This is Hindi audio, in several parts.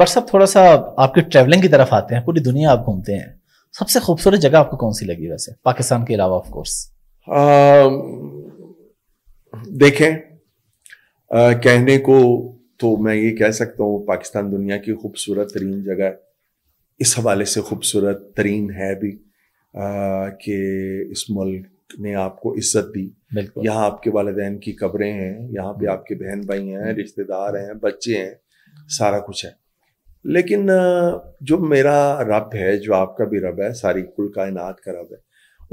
अब सब थोड़ा सा आपके ट्रैवलिंग की तरफ आते हैं पूरी दुनिया आप घूमते हैं सबसे खूबसूरत जगह आपको कौन सी लगी वैसे पाकिस्तान के अलावा ऑफ कोर्स देखें आ, कहने को तो मैं ये कह सकता हूँ पाकिस्तान दुनिया की खूबसूरत तरीन जगह इस हवाले से खूबसूरत तरीन है भी कि इस मुल्क ने आपको इज्जत दी यहाँ आपके वालदेन की कब्रें हैं यहाँ पे हम्म। आपके बहन भाई हैं रिश्तेदार हैं बच्चे हैं सारा कुछ है लेकिन जो मेरा रब है जो आपका भी रब है सारी कुल कायनात का रब है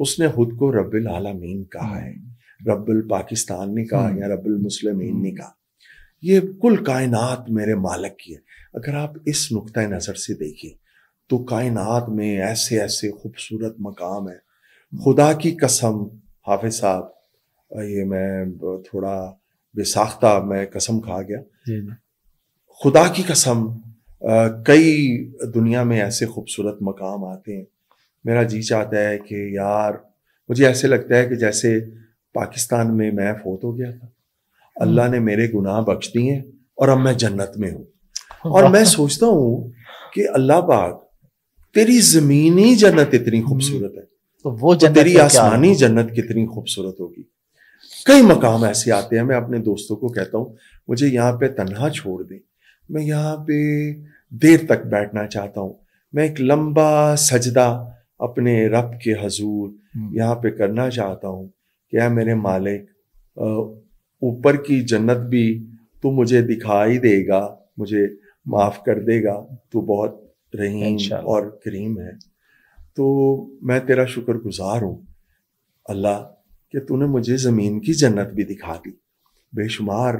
उसने खुद को रबुल आलमीन कहा है हम्म। रबुल पाकिस्तान ने कहा हम्म। या रबुल मुसलमीन ने हम्म। कहा ये कुल कायनात मेरे मालक की है अगर आप इस नुक़ नज़र से देखिए तो कायनात में ऐसे ऐसे खूबसूरत मकाम है खुदा की कसम हाफिज साहब ये मैं थोड़ा बेसाख्ता मैं कसम खा गया खुदा की कसम कई दुनिया में ऐसे खूबसूरत मकाम आते हैं मेरा जी चाहता है कि यार मुझे ऐसे लगता है कि जैसे पाकिस्तान में मैं फोत हो गया था अल्लाह ने मेरे गुनाह बख्श दिए और अब मैं जन्नत में हूँ और मैं सोचता हूँ कि अल्लाह पाक तेरी ज़मीनी जन्नत इतनी हम्म। खूबसूरत है तो वो जन्नत तो तेरी आसमानी जन्नत कितनी खूबसूरत होगी कई मकाम ऐसे आते हैं मैं अपने दोस्तों को कहता हूँ मुझे यहाँ पे तन्हा छोड़ दें मैं यहाँ पे देर तक बैठना चाहता हूँ मैं एक लंबा सजदा अपने रब के हजूर हम्म। यहाँ पे करना चाहता हूँ क्या मेरे मालिक ऊपर की जन्नत भी तू मुझे दिखाई देगा मुझे माफ़ कर देगा तू बहुत रहीम और करीम है तो मैं तेरा शुक्र गुज़ार हूँ अल्लाह कि तूने मुझे ज़मीन की जन्नत भी दिखा दी बेशुमार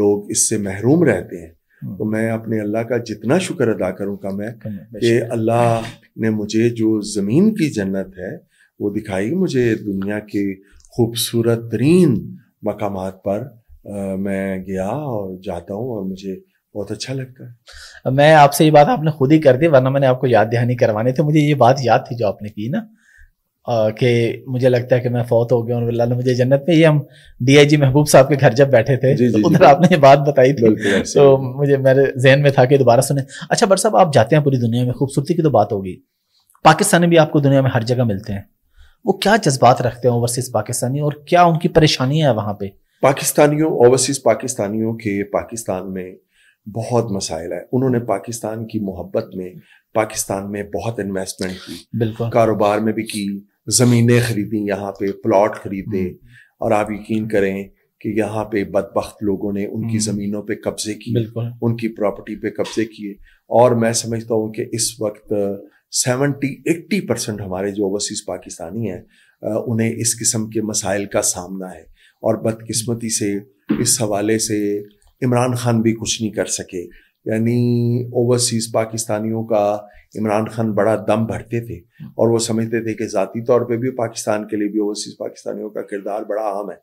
लोग इससे महरूम रहते हैं हम्म। तो मैं अपने अल्लाह का जितना शुक्र अदा करूँ मैं कि अल्लाह ने मुझे जो ज़मीन की जन्नत है वो दिखाई मुझे दुनिया के खूबसूरत तरीन मकाम पर आ, मैं गया और जाता हूँ और मुझे बहुत अच्छा लगता है मैं आपसे ये बात आपने खुद ही कर दी वरना मैंने आपको याद दहानी करवानी थी मुझे ये बात याद थी जो आपने की ना कि मुझे लगता है कि मैं फौत हो गया और अल्लाह ने मुझे जन्नत में ये हम डीआईजी महबूब साहब के घर जब बैठे थे तो उधर आपने ये बात बताई थी तो मुझे मेरे जहन में था कि दोबारा सुने अच्छा बट साहब आप जाते हैं पूरी दुनिया में खूबसूरती की तो बात होगी पाकिस्तानी भी आपको दुनिया में हर जगह मिलते हैं वो क्या जज्बात रखते हैं ओवरसीज पाकिस्तानी और क्या उनकी परेशानियाँ हैं वहाँ पे पाकिस्तानियों ओवरसीज़ पाकिस्तानियों के पाकिस्तान में बहुत मसाइल है उन्होंने पाकिस्तान की मोहब्बत में पाकिस्तान में बहुत इन्वेस्टमेंट की बिल्कुल कारोबार में भी की ज़मीनें खरीदें यहाँ पे प्लॉट खरीदे हम्म। और आप यकीन करें कि यहाँ पे बदबخت लोगों ने उनकी हम्म। ज़मीनों पे कब्ज़े किए उनकी प्रॉपर्टी पे कब्ज़े किए और मैं समझता हूँ कि इस वक्त सेवेंटी एट्टी परसेंट हमारे जो ओवरसीज़ पाकिस्तानी हैं उन्हें इस किस्म के मसाइल का सामना है और बदकिस्मती से इस हवाले से इमरान खान भी कुछ नहीं कर सके यानी ओवरसीज पाकिस्तानियों का इमरान खान बड़ा दम भरते थे और वो समझते थे कि ज़ाती तौर पे भी पाकिस्तान के लिए भी ओवरसीज पाकिस्तानियों का किरदार बड़ा अहम है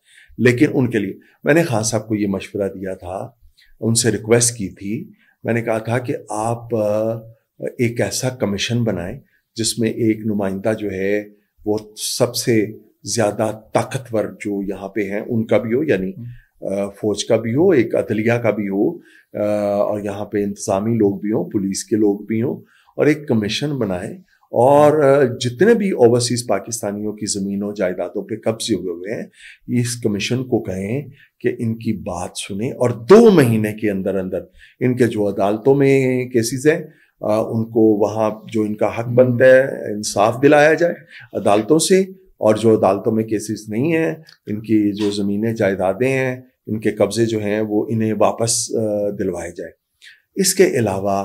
लेकिन उनके लिए मैंने खान साहब को ये मशवरा दिया था उनसे रिक्वेस्ट की थी मैंने कहा था कि आप एक ऐसा कमीशन बनाएं जिसमें एक नुमाइंदा जो है वो सबसे ज़्यादा ताकतवर जो यहाँ पे हैं उनका भी हो यानी हम्म। फौज का भी हो एक अदलिया का भी हो और यहाँ पे इंतज़ामी लोग भी हों पुलिस के लोग भी हों और एक कमीशन बनाए और जितने भी ओवरसीज पाकिस्तानियों की ज़मीनों जायदादों पे कब्जे हुए हुए हैं इस कमीशन को कहें कि इनकी बात सुने और दो महीने के अंदर अंदर इनके जो अदालतों में केसेस हैं उनको वहाँ जो इनका हक हम्म। बनता है इंसाफ दिलाया जाए अदालतों से और जो अदालतों में केसेस नहीं हैं इनकी जो ज़मीनें जायदादें हैं इनके कब्जे जो हैं वो इन्हें वापस दिलवाए जाए इसके अलावा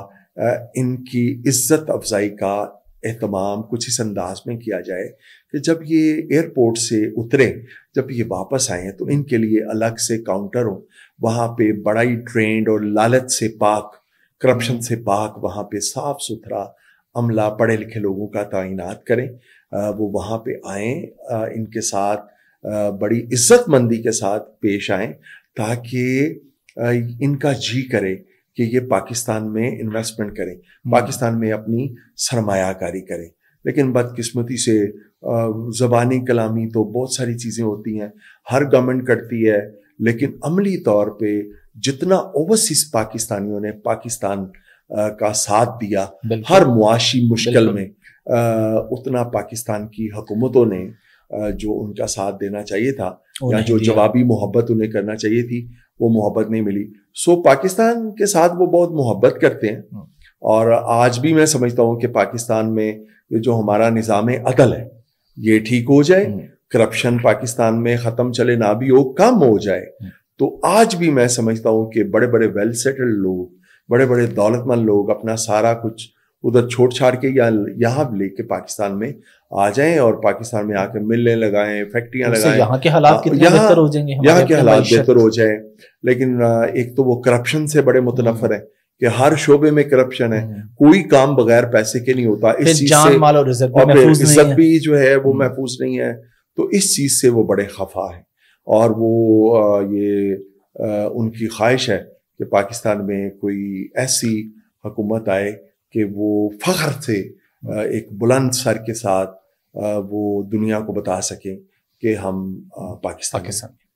इनकी इज्जत अफजाई का अहतमाम कुछ इस अंदाज में किया जाए कि जब ये एयरपोर्ट से उतरे जब ये वापस आएँ तो इनके लिए अलग से काउंटर हो वहाँ पे बड़ा ही ट्रेंड और लालच से पाक करप्शन से पाक वहाँ पे साफ सुथरा अमला पढ़े लिखे लोगों का तैनात करें वो वहाँ पे आएँ इनके साथ बड़ी इज्जतमंदी के साथ पेश आए ताकि इनका जी करे कि ये पाकिस्तान में इन्वेस्टमेंट करें हम्म। पाकिस्तान में अपनी सरमायाकारी करें लेकिन बदकिस्मती से ज़बानी कलामी तो बहुत सारी चीज़ें होती हैं हर गवर्नमेंट करती है लेकिन अमली तौर पे जितना ओवरसीज पाकिस्तानियों ने पाकिस्तान का साथ दिया हर मुआशी मुश्किल में आ, उतना पाकिस्तान की हुकूमतों ने जो उनका साथ देना चाहिए था या जो जवाबी मोहब्बत उन्हें करना चाहिए थी वो मोहब्बत नहीं मिली सो पाकिस्तान के साथ वो बहुत मोहब्बत करते हैं हाँ। और आज भी मैं समझता हूँ कि पाकिस्तान में जो हमारा निज़ाम अदल है ये ठीक हो जाए करप्शन हाँ। पाकिस्तान में ख़त्म चले ना भी हो कम हो जाए हाँ। तो आज भी मैं समझता हूँ कि बड़े बड़े वेल सेटल्ड लोग बड़े बड़े दौलतमंद लोग अपना सारा कुछ उधर छोड़ छाड़ के या यहाँ लेके पाकिस्तान में आ जाएं और पाकिस्तान में आके मिलने लगाएं फैक्ट्रियां तो लगाएं यहाँ के हालात कितने बेहतर हो जाएंगे यहाँ के हालात बेहतर हो जाएं लेकिन एक तो वो करप्शन से बड़े मुतनफर है कि हर शोबे में करप्शन है हम्म। कोई काम बगैर पैसे के नहीं होता इस चीज से इज्जत भी जो है वो हम्म। महफूज नहीं है तो इस चीज से वो बड़े खफा है और वो ये उनकी ख्वाहिश है कि पाकिस्तान में कोई ऐसी हुकूमत आए कि वो फख्र से एक बुलंद सर के साथ वो दुनिया को बता सकें कि हम पाकिस्तान पाकिस्तान